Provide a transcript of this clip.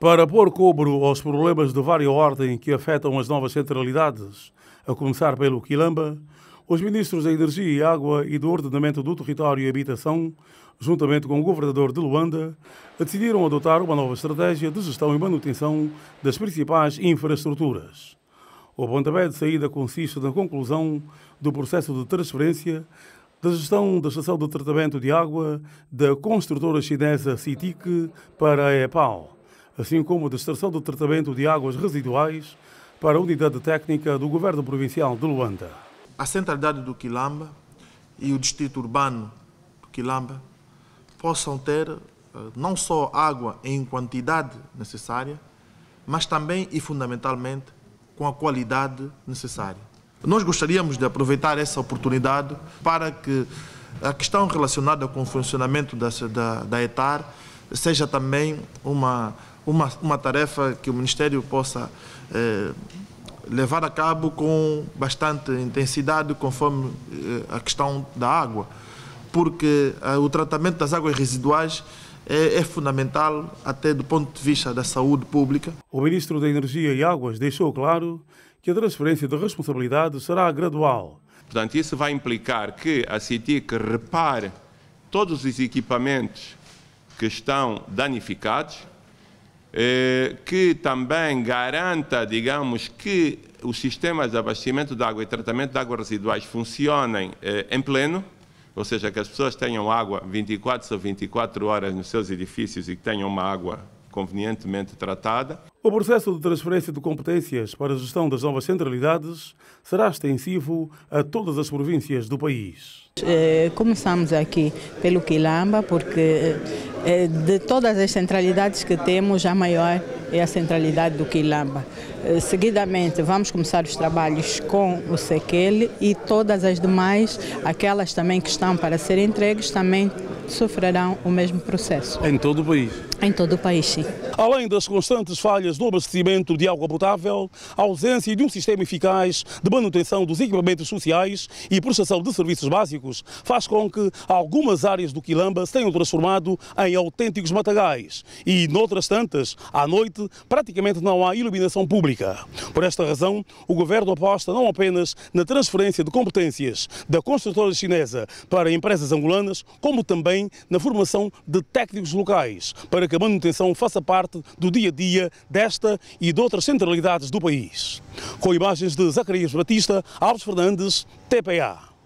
Para pôr cobro aos problemas de vária ordem que afetam as novas centralidades, a começar pelo Quilamba, os ministros da Energia e Água e do Ordenamento do Território e Habitação, juntamente com o governador de Luanda, decidiram adotar uma nova estratégia de gestão e manutenção das principais infraestruturas. O pontapé de saída consiste na conclusão do processo de transferência da gestão da estação de tratamento de água da construtora chinesa CITIC para a EPAL assim como a distração do tratamento de águas residuais para a unidade técnica do Governo Provincial de Luanda. A centralidade do Quilamba e o distrito urbano do Quilamba possam ter eh, não só água em quantidade necessária, mas também e fundamentalmente com a qualidade necessária. Nós gostaríamos de aproveitar essa oportunidade para que a questão relacionada com o funcionamento da, da, da ETAR seja também uma uma, uma tarefa que o Ministério possa eh, levar a cabo com bastante intensidade, conforme eh, a questão da água, porque eh, o tratamento das águas residuais é, é, fundamental até do ponto de vista da saúde pública. O ministro da Energia e Águas deixou claro que a transferência de responsabilidade será gradual. Portanto, isso vai implicar que a CITIC repare todos os equipamentos que estão danificados, eh, que também garanta, digamos, que os sistemas de abastecimento de água e tratamento de águas residuais funcionem eh, em pleno, ou seja, que as pessoas tenham água 24 ou 24 horas nos seus edifícios e que tenham uma água convenientemente tratada. O processo de transferência de competências para a gestão das novas centralidades será extensivo a todas as províncias do país. Eh, começamos aqui pelo Quilamba, porque é, de todas as centralidades que temos, a maior é a centralidade do Quilamba. É, seguidamente, vamos começar os trabalhos com o Sequele e todas as demais, aquelas também que estão para ser entregues, também sofrerão o mesmo processo. Em todo o país? Em todo o país, sim. Além das constantes falhas no abastecimento de água potável, a ausência de um sistema eficaz de manutenção dos equipamentos sociais e prestação de serviços básicos faz com que algumas áreas do Quilamba se tenham transformado em autênticos matagais e, noutras tantas, à noite praticamente não há iluminação pública. Por esta razão, o governo aposta não apenas na transferência de competências da construtora chinesa para empresas angolanas, como também também na formação de técnicos locais, para que a manutenção faça parte do dia a dia desta e de outras centralidades do país. Com imagens de Zacarias Batista, Alves Fernandes, TPA.